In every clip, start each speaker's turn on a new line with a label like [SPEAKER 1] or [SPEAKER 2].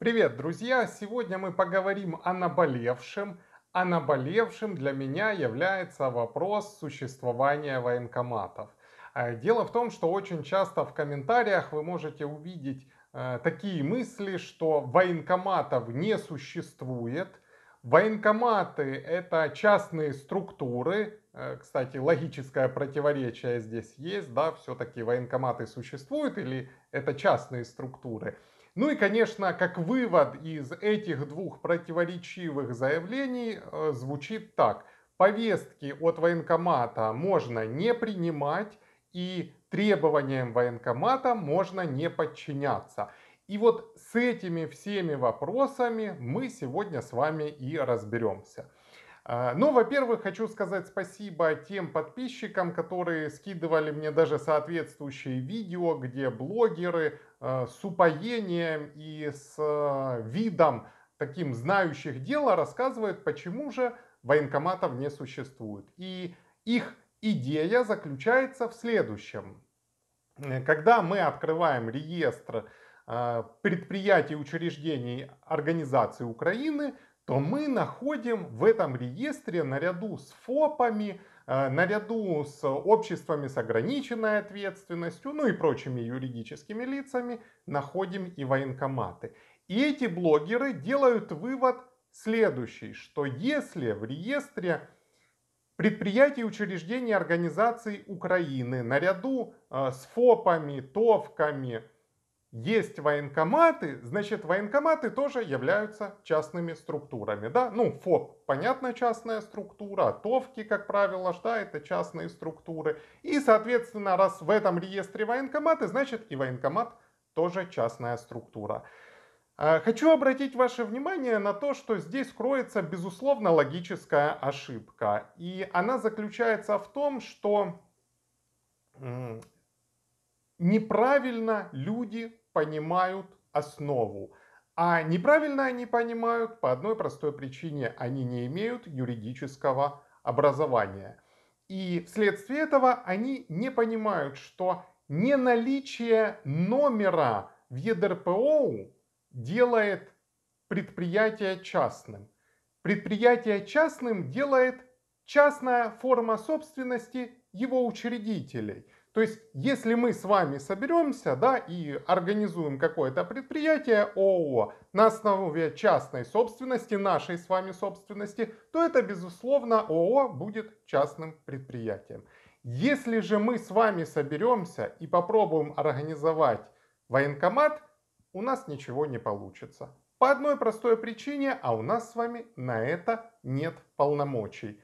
[SPEAKER 1] Привет, друзья! Сегодня мы поговорим о наболевшем. А наболевшим для меня является вопрос существования военкоматов. Э, дело в том, что очень часто в комментариях вы можете увидеть э, такие мысли, что военкоматов не существует. Военкоматы – это частные структуры, э, кстати, логическое противоречие здесь есть, да, все-таки военкоматы существуют или это частные структуры – ну и, конечно, как вывод из этих двух противоречивых заявлений э, звучит так. Повестки от военкомата можно не принимать и требованиям военкомата можно не подчиняться. И вот с этими всеми вопросами мы сегодня с вами и разберемся. Э, ну, во-первых, хочу сказать спасибо тем подписчикам, которые скидывали мне даже соответствующие видео, где блогеры Э, с упоением и с э, видом таким знающих дела рассказывает, почему же военкоматов не существует. И их идея заключается в следующем. Э, когда мы открываем реестр предприятий, учреждений, организаций Украины, то мы находим в этом реестре наряду с ФОПами, Э, наряду с обществами с ограниченной ответственностью, ну и прочими юридическими лицами, находим и военкоматы. И эти блогеры делают вывод следующий, что если в реестре предприятий учреждений организаций Украины наряду э, с ФОПами, ТОВками, есть военкоматы, значит военкоматы тоже являются частными структурами, да, ну ФОП, понятно, частная структура, ТОВКи, как правило, да, это частные структуры, и, соответственно, раз в этом реестре военкоматы, значит и военкомат тоже частная структура. А, хочу обратить ваше внимание на то, что здесь кроется, безусловно, логическая ошибка. И она заключается в том, что неправильно люди понимают основу. А неправильно они понимают по одной простой причине. Они не имеют юридического образования. И вследствие этого они не понимают, что не наличие номера в ЕДРПО делает предприятие частным. Предприятие частным делает частная форма собственности его учредителей – то есть, если мы с вами соберемся, да, и организуем какое-то предприятие ООО на основе частной собственности, нашей с вами собственности, то это, безусловно, ООО будет частным предприятием. Если же мы с вами соберемся и попробуем организовать военкомат, у нас ничего не получится. По одной простой причине, а у нас с вами на это нет полномочий.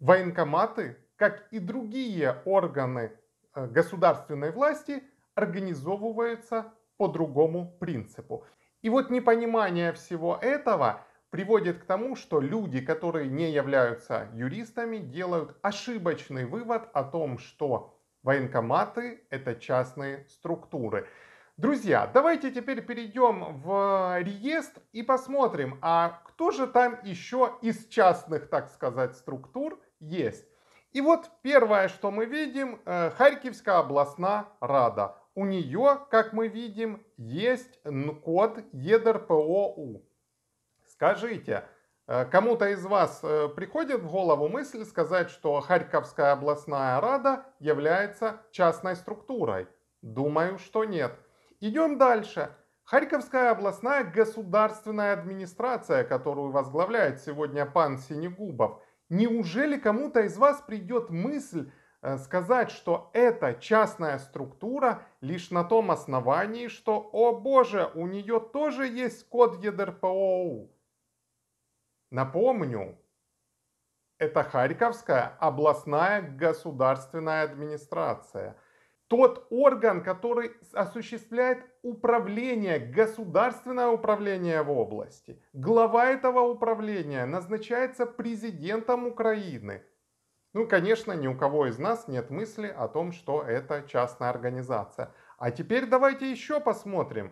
[SPEAKER 1] Военкоматы, как и другие органы Э, государственной власти организовываются по другому принципу. И вот непонимание всего этого приводит к тому, что люди, которые не являются юристами, делают ошибочный вывод о том, что военкоматы – это частные структуры. Друзья, давайте теперь перейдем в реестр и посмотрим, а кто же там еще из частных, так сказать, структур есть. И вот первое, что мы видим, э, Харьковская областная рада. У нее, как мы видим, есть код ЕДРПОУ. Скажите, э, кому-то из вас э, приходит в голову мысль сказать, что Харьковская областная рада является частной структурой? Думаю, что нет. Идем дальше. Харьковская областная государственная администрация, которую возглавляет сегодня пан Синегубов – Неужели кому-то из вас придет мысль э, сказать, что это частная структура лишь на том основании, что, о боже, у нее тоже есть код ЕДРПОУ? Напомню, это Харьковская областная государственная администрация – тот орган, который осуществляет управление, государственное управление в области. Глава этого управления назначается президентом Украины. Ну, конечно, ни у кого из нас нет мысли о том, что это частная организация. А теперь давайте еще посмотрим.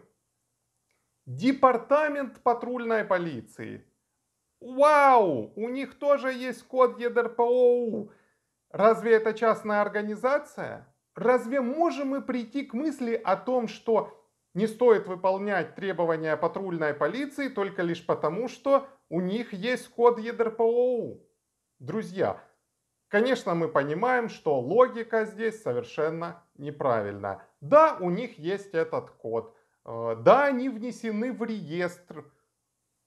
[SPEAKER 1] Департамент патрульной полиции. Вау! У них тоже есть код ЕДРПОУ. Разве это частная организация? разве можем мы прийти к мысли о том, что не стоит выполнять требования патрульной полиции только лишь потому, что у них есть код ЕДРПОУ? Друзья, конечно, мы понимаем, что логика здесь совершенно неправильная. Да, у них есть этот код. Э, да, они внесены в реестр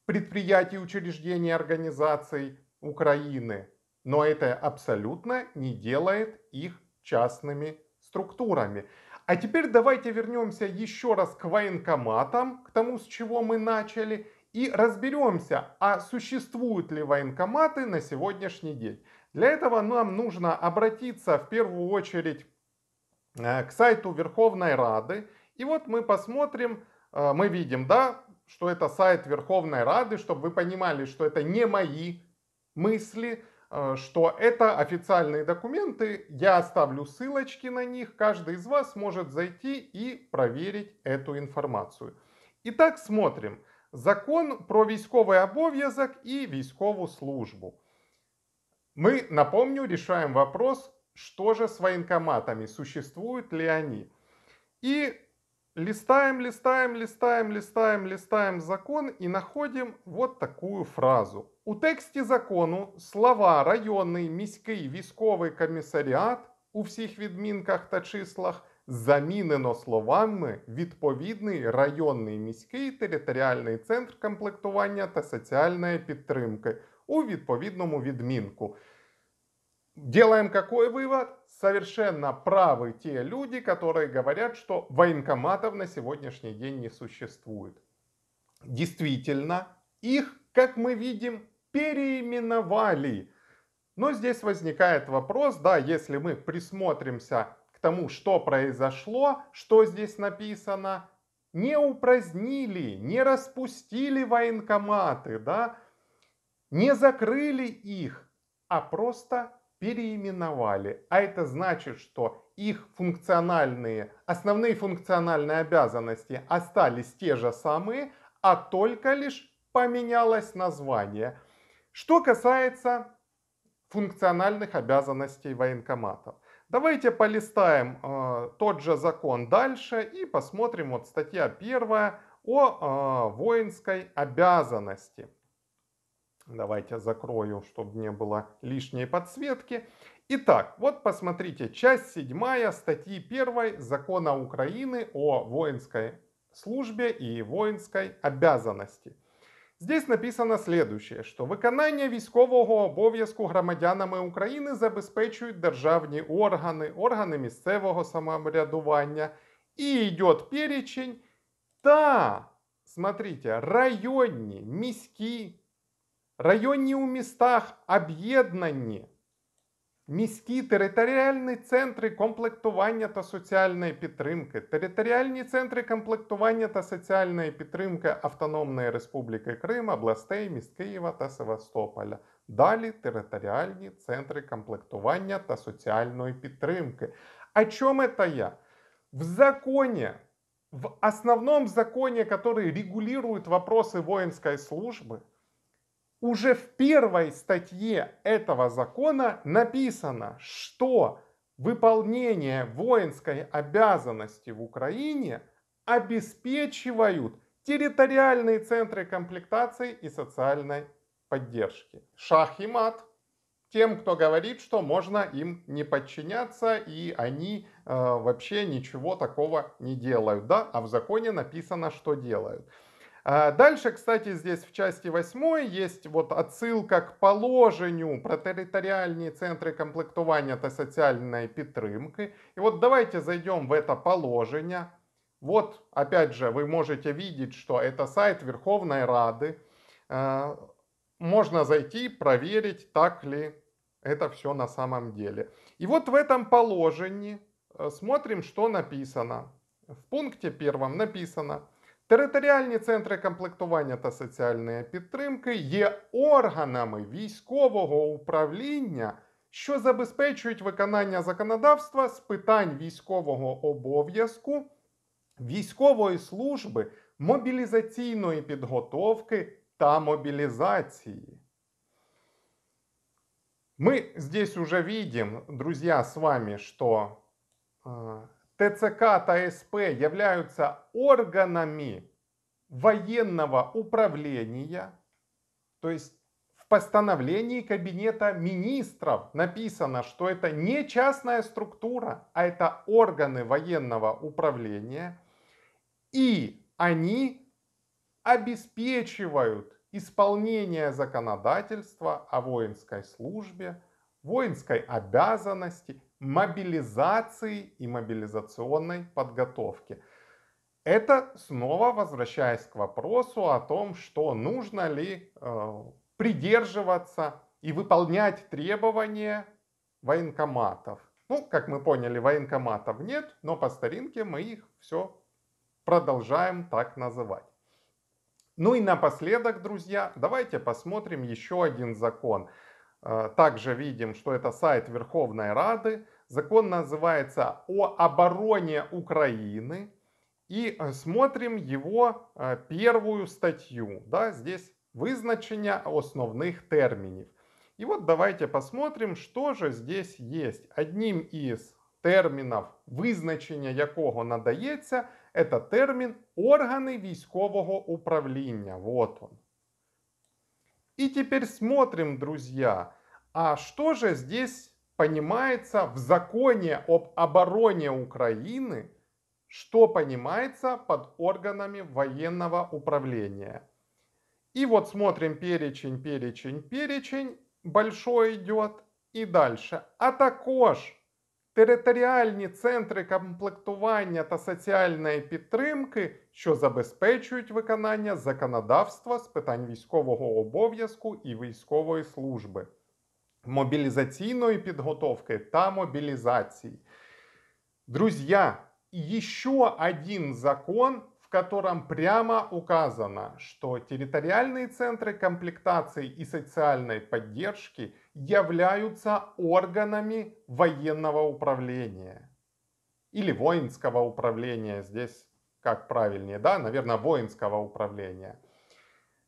[SPEAKER 1] предприятий, учреждений, организаций Украины. Но это абсолютно не делает их частными структурами. А теперь давайте вернемся еще раз к военкоматам, к тому, с чего мы начали, и разберемся, а существуют ли военкоматы на сегодняшний день. Для этого нам нужно обратиться в первую очередь э, к сайту Верховной Рады. И вот мы посмотрим, э, мы видим, да, что это сайт Верховной Рады, чтобы вы понимали, что это не мои мысли, Э, что это официальные документы, я оставлю ссылочки на них, каждый из вас может зайти и проверить эту информацию. Итак, смотрим. Закон про військовий обов'язок и військову службу. Мы, напомню, решаем вопрос, что же с военкоматами, существуют ли они. И Листаем, листаем, листаем, листаем, листаем закон и находим вот такую фразу. У тексті закону слова районний міський військовий комісаріат у всіх відмінках та числах замінено словами відповідний районний міський територіальний центр комплектування та соціальної підтримки у відповідному відмінку. Делаем какой вывод? Совершенно правы те люди, которые говорят, что военкоматов на сегодняшний день не существует. Действительно, их, как мы видим, переименовали. Но здесь возникает вопрос, да, если мы присмотримся к тому, что произошло, что здесь написано, не упразднили, не распустили военкоматы, да, не закрыли их, а просто переименовали. А это значит, что их функциональные, основные функциональные обязанности остались те же самые, а только лишь поменялось название. Что касается функциональных обязанностей военкоматов. Давайте полистаем э, тот же закон дальше и посмотрим вот статья первая о э, воинской обязанности. Давайте закрою, чтобы не было лишней подсветки. Итак, вот посмотрите, часть 7 статьи 1 Закона Украины о воинской службе и воинской обязанности. Здесь написано следующее, что выполнение військового обов'язку громадянами України забезпечують державні органи, органи місцевого самоврядування і йде перечень та, смотрите, районні, міські Районні у містах об'єднані міські територіальні центри комплектування та соціальної підтримки, територіальні центри комплектування та соціальної підтримки Автономної Республіки Крим, областей міст Києва та Севастополя. Далі територіальні центри комплектування та соціальної підтримки. А чому це я? В законі, в основному законі, який регулирует вопросы воїнської служби. уже в первой статье этого закона написано, что выполнение воинской обязанности в Украине обеспечивают территориальные центры комплектации и социальной поддержки. Шах и мат тем, кто говорит, что можно им не подчиняться, и они э, вообще ничего такого не делают. Да, а в законе написано, что делают. А дальше, кстати, здесь в части 8 есть вот отсылка к положению про территориальные центры комплектования та социальной підтрымки. И вот давайте зайдем в это положение. Вот, опять же, вы можете видеть, что это сайт Верховной Рады. А, можно зайти, проверить, так ли это все на самом деле. И вот в этом положении э, смотрим, что написано. В пункте первом написано – Територіальні центри комплектування та соціальної підтримки є органами військового управління, що забезпечують виконання законодавства з питань військового обов'язку, військової служби, мобілізаційної підготовки та мобілізації. Ми здесь уже видим, друзья, с вами, что ТЦК та СП являются органами военного управления, то есть в постановлении Кабинета министров написано, что это не частная структура, а это органы военного управления, и они обеспечивают исполнение законодательства о воинской службе, воинской обязанности мобилизации и мобилизационной подготовки. Это снова возвращаясь к вопросу о том, что нужно ли э, придерживаться и выполнять требования военкоматов. Ну, как мы поняли, военкоматов нет, но по старинке мы их все продолжаем так называть. Ну и напоследок, друзья, давайте посмотрим еще один закон. Э, также видим, что это сайт Верховной Рады. Закон называется «О обороне Украины». И э, смотрим его э, первую статью. Да, здесь вызначення основных терминов. И вот давайте посмотрим, что же здесь есть. Одним из терминов, визначення якого надається, это термин «органы військового управления». Вот он. И теперь смотрим, друзья, а что же здесь понимается в законе об обороне Украины, что понимается под органами военного управления. И вот смотрим перечень, перечень, перечень, большой идет, и дальше. А також Територіальні центри комплектування та соціальної підтримки, що забезпечують виконання законодавства з питань військового обов'язку і військової служби мобилизационной подготовки та мобилизации. Друзья, еще один закон, в котором прямо указано, что территориальные центры комплектации и социальной поддержки являются органами военного управления или воинского управления, здесь как правильнее, да, наверное, воинского управления.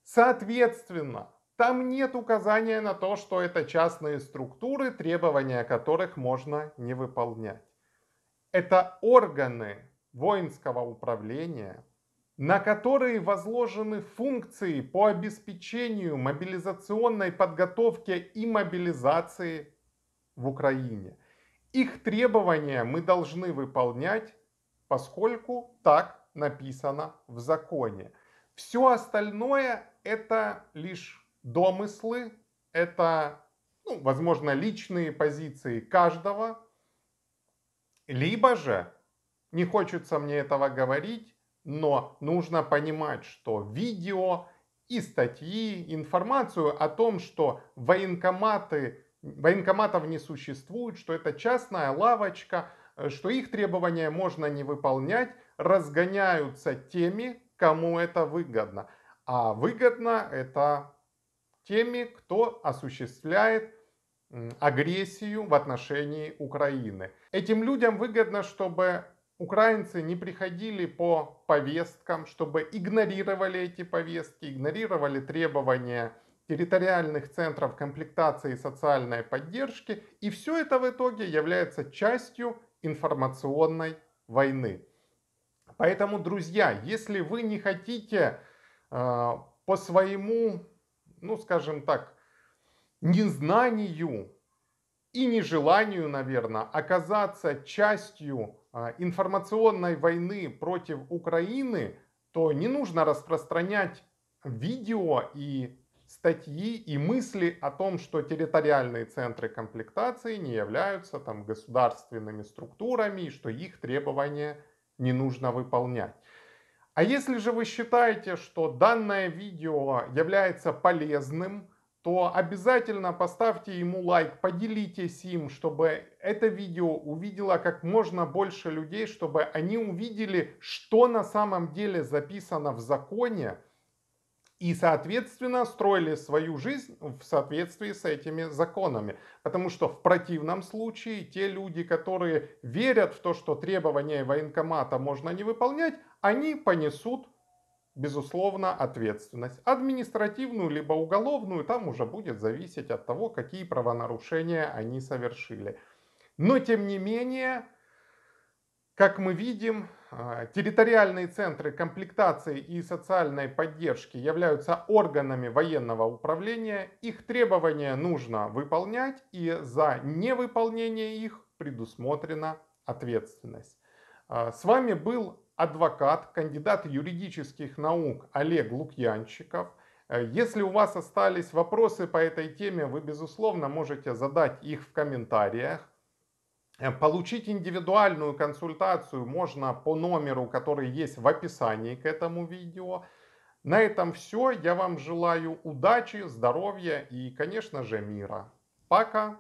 [SPEAKER 1] Соответственно, там нет указания на то, что это частные структуры, требования которых можно не выполнять. Это органы воинского управления, на которые возложены функции по обеспечению мобилизационной подготовки и мобилизации в Украине. Их требования мы должны выполнять, поскольку так написано в законе. Все остальное это лишь домыслы – это, ну, возможно, личные позиции каждого, либо же, не хочется мне этого говорить, но нужно понимать, что видео и статьи, информацию о том, что военкоматы, военкоматов не существует, что это частная лавочка, э, что их требования можно не выполнять, разгоняются теми, кому это выгодно. А выгодно это теми, кто осуществляет агрессию в отношении Украины. Этим людям выгодно, чтобы украинцы не приходили по повесткам, чтобы игнорировали эти повестки, игнорировали требования территориальных центров комплектации и социальной поддержки. И все это в итоге является частью информационной войны. Поэтому, друзья, если вы не хотите э, по своему ну, скажем так, незнанию и нежеланию, наверное, оказаться частью а, информационной войны против Украины, то не нужно распространять видео и статьи и мысли о том, что территориальные центры комплектации не являются там государственными структурами и что их требования не нужно выполнять. А если же вы считаете, что данное видео является полезным, то обязательно поставьте ему лайк, поделитесь им, чтобы это видео увидело как можно больше людей, чтобы они увидели, что на самом деле записано в законе, и, соответственно, строили свою жизнь в соответствии с этими законами. Потому что в противном случае те люди, которые верят в то, что требования военкомата можно не выполнять, они понесут, безусловно, ответственность. Административную либо уголовную, там уже будет зависеть от того, какие правонарушения они совершили. Но, тем не менее, как мы видим, а, территориальные центры комплектации и социальной поддержки являются органами военного управления. Их требования нужно выполнять, и за невыполнение их предусмотрена ответственность. А, с вами был адвокат, кандидат юридических наук Олег Лукьянчиков. Э, если у вас остались вопросы по этой теме, вы, безусловно, можете задать их в комментариях. Э, получить индивидуальную консультацию можно по номеру, который есть в описании к этому видео. На этом все. Я вам желаю удачи, здоровья и, конечно же, мира. Пока!